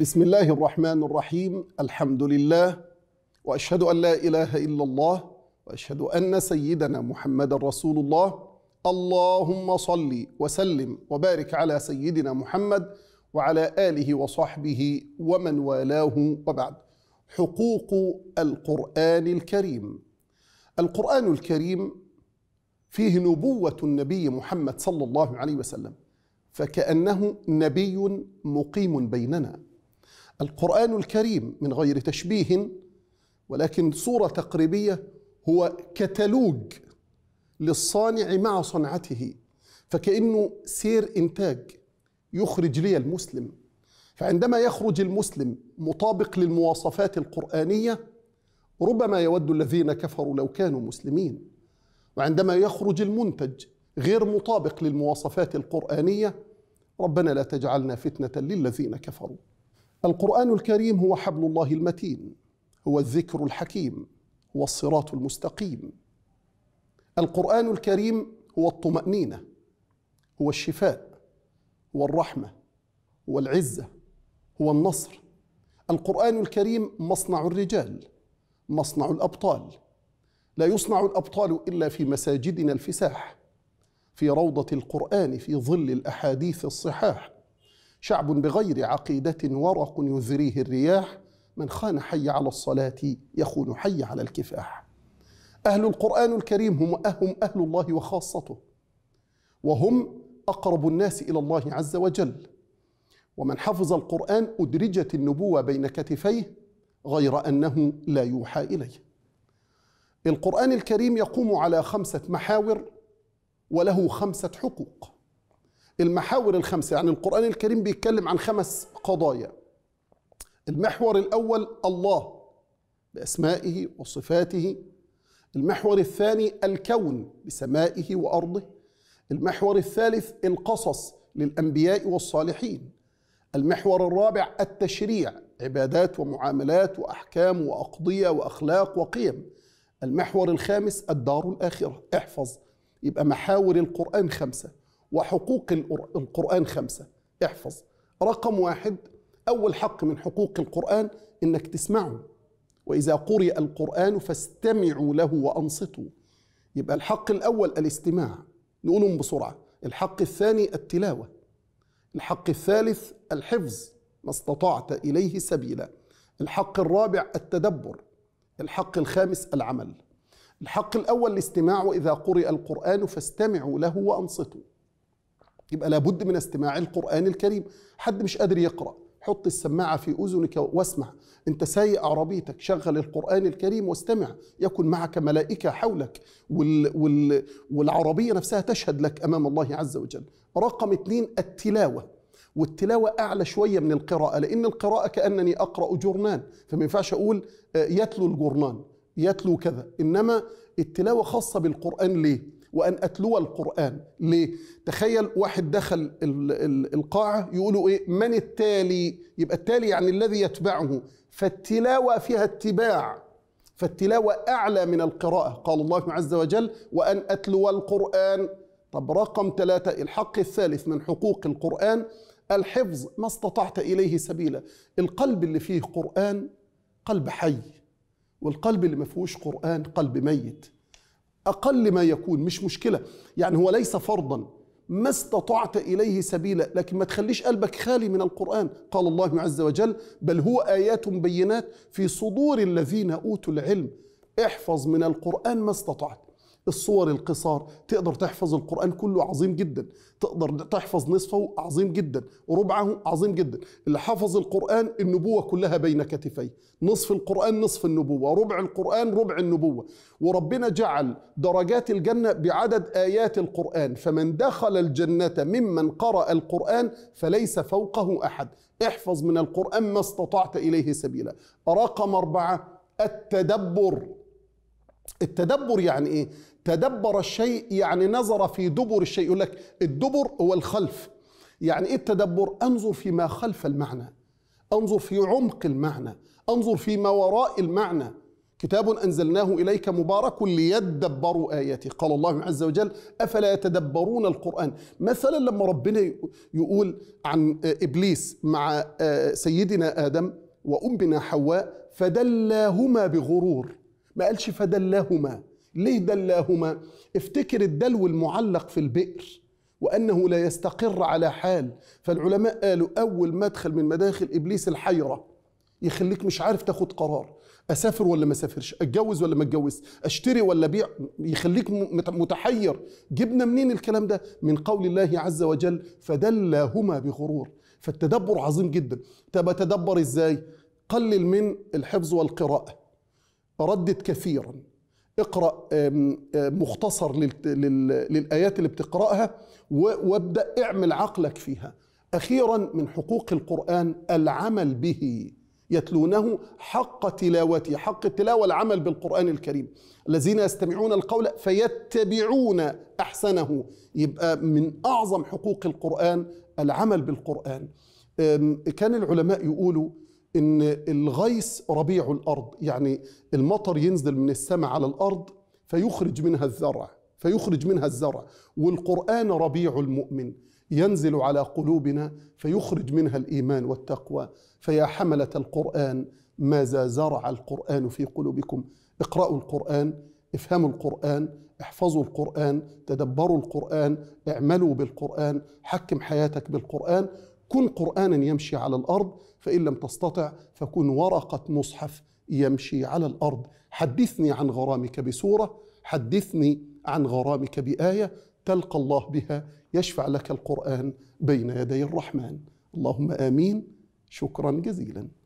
بسم الله الرحمن الرحيم الحمد لله واشهد ان لا اله الا الله واشهد ان سيدنا محمدا رسول الله اللهم صل وسلم وبارك على سيدنا محمد وعلى اله وصحبه ومن والاه وبعد حقوق القران الكريم القران الكريم فيه نبوه النبي محمد صلى الله عليه وسلم فكانه نبي مقيم بيننا القرآن الكريم من غير تشبيه ولكن صورة تقريبية هو كتالوج للصانع مع صنعته فكأنه سير إنتاج يخرج لي المسلم فعندما يخرج المسلم مطابق للمواصفات القرآنية ربما يود الذين كفروا لو كانوا مسلمين وعندما يخرج المنتج غير مطابق للمواصفات القرآنية ربنا لا تجعلنا فتنة للذين كفروا القرآن الكريم هو حبل الله المتين هو الذكر الحكيم هو الصراط المستقيم القرآن الكريم هو الطمأنينة هو الشفاء هو الرحمة هو العزة هو النصر القرآن الكريم مصنع الرجال مصنع الأبطال لا يصنع الأبطال إلا في مساجدنا الفساح في روضة القرآن في ظل الأحاديث الصحاح شعب بغير عقيدة ورق يزريه الرياح من خان حي على الصلاة يخون حي على الكفاح أهل القرآن الكريم هم أهم أه-، أهل الله وخاصته وهم أقرب الناس إلى الله عز وجل ومن حفظ القرآن أدرجت النبوة بين كتفيه غير أنه لا يوحى إليه القرآن الكريم يقوم على خمسة محاور وله خمسة حقوق المحاور الخمسة يعني القرآن الكريم بيتكلم عن خمس قضايا المحور الأول الله بأسمائه وصفاته المحور الثاني الكون بسمائه وأرضه المحور الثالث القصص للأنبياء والصالحين المحور الرابع التشريع عبادات ومعاملات وأحكام وأقضية وأخلاق وقيم المحور الخامس الدار الآخرة احفظ يبقى محاور القرآن خمسة وحقوق القرآن خمسة احفظ رقم واحد أول حق من حقوق القرآن إنك تسمعه وإذا قرئ القرآن فاستمعوا له وأنصتوا يبقى الحق الأول الاستماع نقولهم بسرعة الحق الثاني التلاوة الحق الثالث الحفظ ما استطعت إليه سبيلا الحق الرابع التدبر الحق الخامس العمل الحق الأول الاستماع وإذا قرئ القرآن فاستمعوا له وأنصتوا يبقى لابد من استماع القرآن الكريم حد مش قادر يقرأ حط السماعة في أذنك واسمع أنت سايق عربيتك شغل القرآن الكريم واستمع يكن معك ملائكة حولك وال وال والعربية نفسها تشهد لك أمام الله عز وجل رقم اثنين التلاوة والتلاوة أعلى شوية من القراءة لأن القراءة كأنني أقرأ جورنان فما ينفعش أقول آه، يتلو الجورنان يتلو كذا إنما التلاوة خاصة بالقرآن ليه؟ وأن أتلو القرآن ليه؟ تخيل واحد دخل القاعة يقولوا إيه من التالي يبقى التالي يعني الذي يتبعه فالتلاوة فيها اتباع فالتلاوة أعلى من القراءة قال الله عز وجل وأن أتلو القرآن طب رقم ثلاثة الحق الثالث من حقوق القرآن الحفظ ما استطعت إليه سبيلا القلب اللي فيه قرآن قلب حي والقلب اللي ما فيهوش قرآن قلب ميت أقل ما يكون مش مشكلة يعني هو ليس فرضا ما استطعت إليه سبيلا لكن ما تخليش قلبك خالي من القرآن قال الله عز وجل بل هو آيات بينات في صدور الذين أوتوا العلم احفظ من القرآن ما استطعت الصور القصار تقدر تحفظ القرآن كله عظيم جدا تقدر تحفظ نصفه عظيم جدا وربعه عظيم جدا اللي حفظ القرآن النبوة كلها بين كتفيه نصف القرآن نصف النبوة ربع القرآن ربع النبوة وربنا جعل درجات الجنة بعدد آيات القرآن فمن دخل الجنة ممن قرأ القرآن فليس فوقه أحد احفظ من القرآن ما استطعت إليه سبيلا رقم أربعة التدبر التدبر يعني ايه تدبر الشيء يعني نظر في دبر الشيء يقول لك الدبر هو الخلف يعني ايه التدبر انظر فيما خلف المعنى انظر في عمق المعنى انظر فيما وراء المعنى كتاب انزلناه اليك مبارك ليدبروا اياته قال الله عز وجل افلا يتدبرون القران مثلا لما ربنا يقول عن ابليس مع آه، سيدنا ادم وامنا حواء فدلاهما بغرور ما قالش فدلاهما ليه دلاهما افتكر الدلو المعلق في البئر وأنه لا يستقر على حال فالعلماء قالوا أول مدخل من مداخل إبليس الحيرة يخليك مش عارف تاخد قرار اسافر ولا ما اسافرش اتجوز ولا ما اتجوز اشتري ولا بيع يخليك متحير جبنا منين الكلام ده من قول الله عز وجل فدلاهما بغرور فالتدبر عظيم جدا طب اتدبر ازاي قلل من الحفظ والقراءه فردد كثيرا اقرا مختصر للايات اللي بتقراها وابدا اعمل عقلك فيها اخيرا من حقوق القران العمل به يتلونه حق تلاوته حق التلاوه العمل بالقران الكريم الذين يستمعون القول فيتبعون احسنه يبقى من اعظم حقوق القران العمل بالقران كان العلماء يقولوا ان الغيث ربيع الارض يعني المطر ينزل من السماء على الارض فيخرج منها الزرع فيخرج منها الزرع والقران ربيع المؤمن ينزل على قلوبنا فيخرج منها الايمان والتقوى فيا حمله القران ماذا زرع القران في قلوبكم اقرأوا القرآن افهموا القرآن احفظوا القرآن تدبروا القرآن اعملوا بالقرآن حكم حياتك بالقرآن كن قرانا يمشي على الارض فان لم تستطع فكن ورقه مصحف يمشي على الارض حدثني عن غرامك بسوره حدثني عن غرامك بايه تلقى الله بها يشفع لك القران بين يدي الرحمن اللهم امين شكرا جزيلا